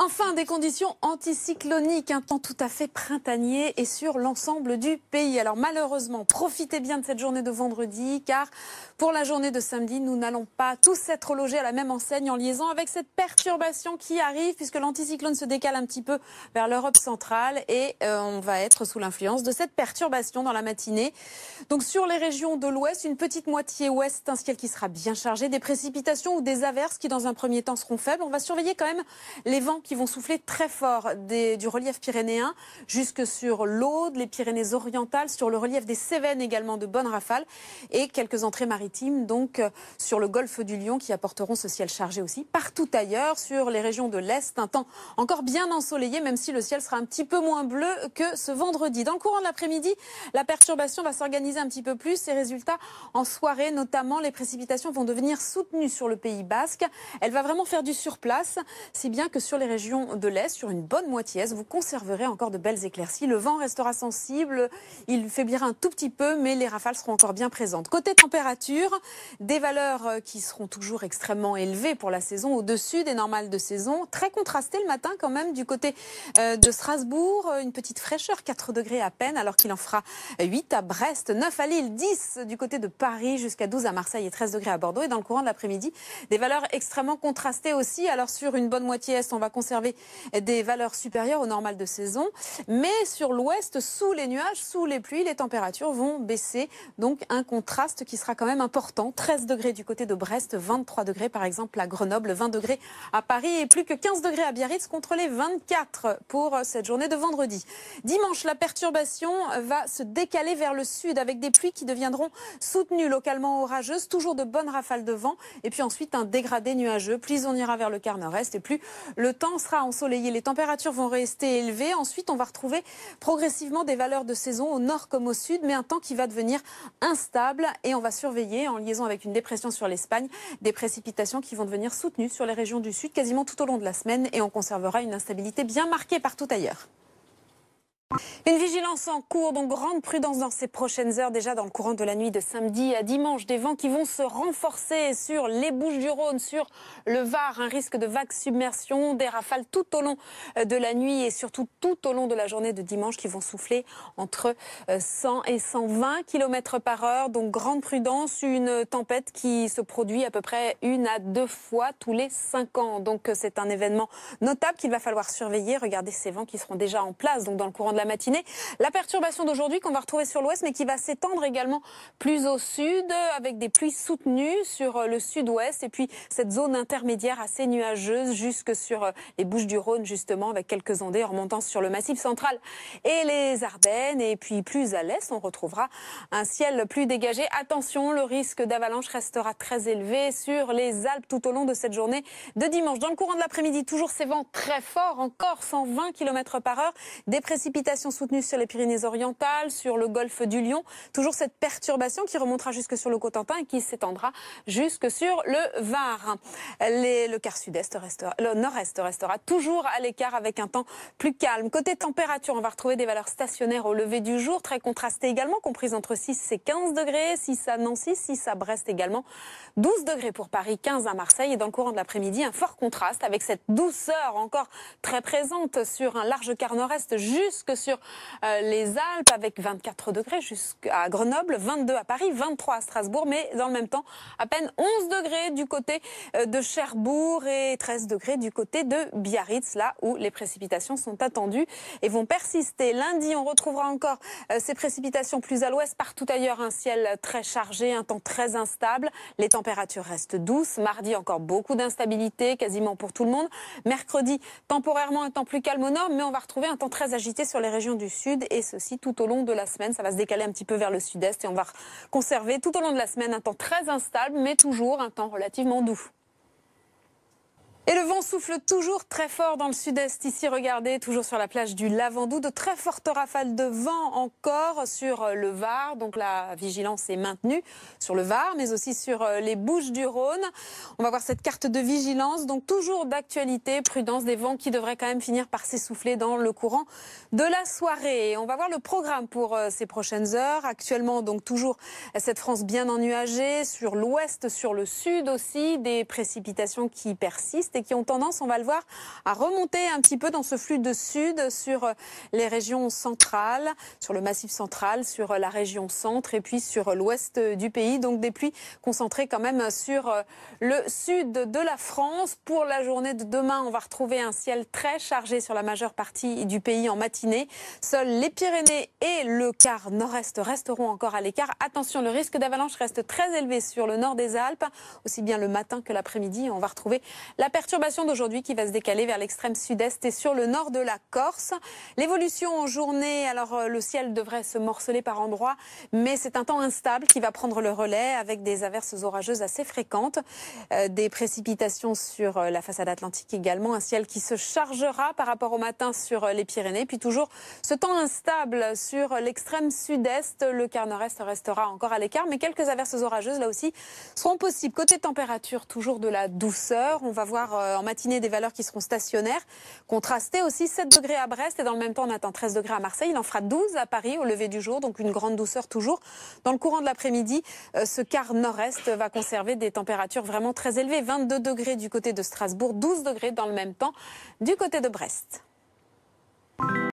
Enfin, des conditions anticycloniques, un temps tout à fait printanier et sur l'ensemble du pays. Alors malheureusement, profitez bien de cette journée de vendredi, car pour la journée de samedi, nous n'allons pas tous être logés à la même enseigne en liaison avec cette perturbation qui arrive, puisque l'anticyclone se décale un petit peu vers l'Europe centrale et euh, on va être sous l'influence de cette perturbation dans la matinée. Donc sur les régions de l'ouest, une petite moitié ouest, un ciel qui sera bien chargé, des précipitations ou des averses qui dans un premier temps seront faibles. On va surveiller quand même les vents qui vont souffler très fort des, du relief pyrénéen jusque sur l'Aude, les Pyrénées orientales, sur le relief des Cévennes également de bonnes rafales et quelques entrées maritimes donc euh, sur le golfe du Lion qui apporteront ce ciel chargé aussi. Partout ailleurs, sur les régions de l'Est, un temps encore bien ensoleillé même si le ciel sera un petit peu moins bleu que ce vendredi. Dans le courant de l'après-midi, la perturbation va s'organiser un petit peu plus Ces résultats en soirée notamment les précipitations vont devenir soutenues sur le Pays basque. Elle va vraiment faire du surplace si bien que sur les régions de l'Est, sur une bonne moitié Est, vous conserverez encore de belles éclaircies. Le vent restera sensible, il faiblira un tout petit peu, mais les rafales seront encore bien présentes. Côté température, des valeurs euh, qui seront toujours extrêmement élevées pour la saison, au-dessus des normales de saison. Très contrastées le matin quand même du côté euh, de Strasbourg, euh, une petite fraîcheur, 4 degrés à peine, alors qu'il en fera 8 à Brest, 9 à Lille, 10 du côté de Paris, jusqu'à 12 à Marseille et 13 degrés à Bordeaux. Et dans le courant de l'après-midi, des valeurs extrêmement contrastées aussi. Alors sur une bonne moitié Est, on va conserver des valeurs supérieures au normal de saison. Mais sur l'ouest, sous les nuages, sous les pluies, les températures vont baisser. Donc un contraste qui sera quand même important. 13 degrés du côté de Brest, 23 degrés par exemple à Grenoble, 20 degrés à Paris et plus que 15 degrés à Biarritz contre les 24 pour cette journée de vendredi. Dimanche, la perturbation va se décaler vers le sud avec des pluies qui deviendront soutenues localement orageuses, toujours de bonnes rafales de vent et puis ensuite un dégradé nuageux. Plus on ira vers le quart nord-est et plus le temps sera ensoleillé. Les températures vont rester élevées. Ensuite, on va retrouver progressivement des valeurs de saison au nord comme au sud, mais un temps qui va devenir instable. Et on va surveiller, en liaison avec une dépression sur l'Espagne, des précipitations qui vont devenir soutenues sur les régions du sud quasiment tout au long de la semaine. Et on conservera une instabilité bien marquée partout ailleurs. Une vigilance en cours, donc grande prudence dans ces prochaines heures, déjà dans le courant de la nuit de samedi à dimanche. Des vents qui vont se renforcer sur les Bouches du Rhône, sur le Var, un risque de vague submersion, des rafales tout au long euh, de la nuit et surtout tout au long de la journée de dimanche qui vont souffler entre 100 euh, et 120 km par heure. Donc grande prudence, une tempête qui se produit à peu près une à deux fois tous les cinq ans. Donc euh, c'est un événement notable qu'il va falloir surveiller. Regardez ces vents qui seront déjà en place, donc dans le courant de la matinée. La perturbation d'aujourd'hui qu'on va retrouver sur l'ouest, mais qui va s'étendre également plus au sud, avec des pluies soutenues sur euh, le sud-ouest, et puis cette zone intermédiaire assez nuageuse jusque sur euh, les Bouches du Rhône, justement, avec quelques ondées en remontant sur le massif central et les Ardennes. Et puis plus à l'est, on retrouvera un ciel plus dégagé. Attention, le risque d'avalanche restera très élevé sur les Alpes tout au long de cette journée de dimanche. Dans le courant de l'après-midi, toujours ces vents très forts, encore 120 km par heure, des précipitations soutenue sur les Pyrénées-Orientales, sur le golfe du Lion. Toujours cette perturbation qui remontera jusque sur le Cotentin et qui s'étendra jusque sur le Var. le quart sud-est restera, le nord-est restera toujours à l'écart avec un temps plus calme. Côté température, on va retrouver des valeurs stationnaires au lever du jour, très contrastées également, comprises entre 6 et 15 degrés, 6 à Nancy, 6 à Brest également, 12 degrés pour Paris, 15 à Marseille. Et dans le courant de l'après-midi, un fort contraste avec cette douceur encore très présente sur un large quart nord-est jusque sur euh, les Alpes avec 24 degrés jusqu'à Grenoble, 22 à Paris, 23 à Strasbourg, mais dans le même temps, à peine 11 degrés du côté euh, de Cherbourg et 13 degrés du côté de Biarritz, là où les précipitations sont attendues et vont persister. Lundi, on retrouvera encore euh, ces précipitations plus à l'ouest, partout ailleurs, un ciel très chargé, un temps très instable. Les températures restent douces. Mardi, encore beaucoup d'instabilité, quasiment pour tout le monde. Mercredi, temporairement un temps plus calme au nord, mais on va retrouver un temps très agité sur les les régions du sud et ceci tout au long de la semaine. Ça va se décaler un petit peu vers le sud-est et on va conserver tout au long de la semaine un temps très instable mais toujours un temps relativement doux. Et le vent souffle toujours très fort dans le sud-est. Ici, regardez, toujours sur la plage du Lavandou, de très fortes rafales de vent encore sur le Var. Donc la vigilance est maintenue sur le Var, mais aussi sur euh, les Bouches du Rhône. On va voir cette carte de vigilance. Donc toujours d'actualité, prudence des vents qui devraient quand même finir par s'essouffler dans le courant de la soirée. On va voir le programme pour euh, ces prochaines heures. Actuellement, donc toujours cette France bien ennuagée sur l'ouest, sur le sud aussi, des précipitations qui persistent et qui ont tendance, on va le voir, à remonter un petit peu dans ce flux de sud sur euh, les régions centrales, sur le massif central, sur euh, la région centre et puis sur euh, l'ouest du pays. Donc des pluies concentrées quand même sur le sud de la France. Pour la journée de demain, on va retrouver un ciel très chargé sur la majeure partie du pays en matinée. Seuls les Pyrénées et le quart nord-est resteront encore à l'écart. Attention, le risque d'avalanche reste très élevé sur le nord des Alpes, aussi bien le matin que l'après-midi. On va retrouver la perte perturbation d'aujourd'hui qui va se décaler vers l'extrême sud-est et sur le nord de la Corse. L'évolution en journée, alors euh, le ciel devrait se morceler par endroits, mais c'est un temps instable qui va prendre le relais avec des averses orageuses assez fréquentes, euh, des précipitations sur euh, la façade atlantique également, un ciel qui se chargera par rapport au matin sur les Pyrénées, puis toujours ce temps instable sur l'extrême sud-est. Le quart nord-est restera encore à l'écart, mais quelques averses orageuses là aussi seront possibles. Côté température, toujours de la douceur. On va voir euh, en matinée des valeurs qui seront stationnaires. Contrasté aussi 7 degrés à Brest et dans le même temps on attend 13 degrés à Marseille. Il en fera 12 à Paris au lever du jour, donc une grande douceur toujours. Dans le courant de l'après-midi, euh, ce quart nord-est va conserver des températures vraiment très élevées. 22 degrés du côté de Strasbourg, 12 degrés dans le même temps du côté de Brest.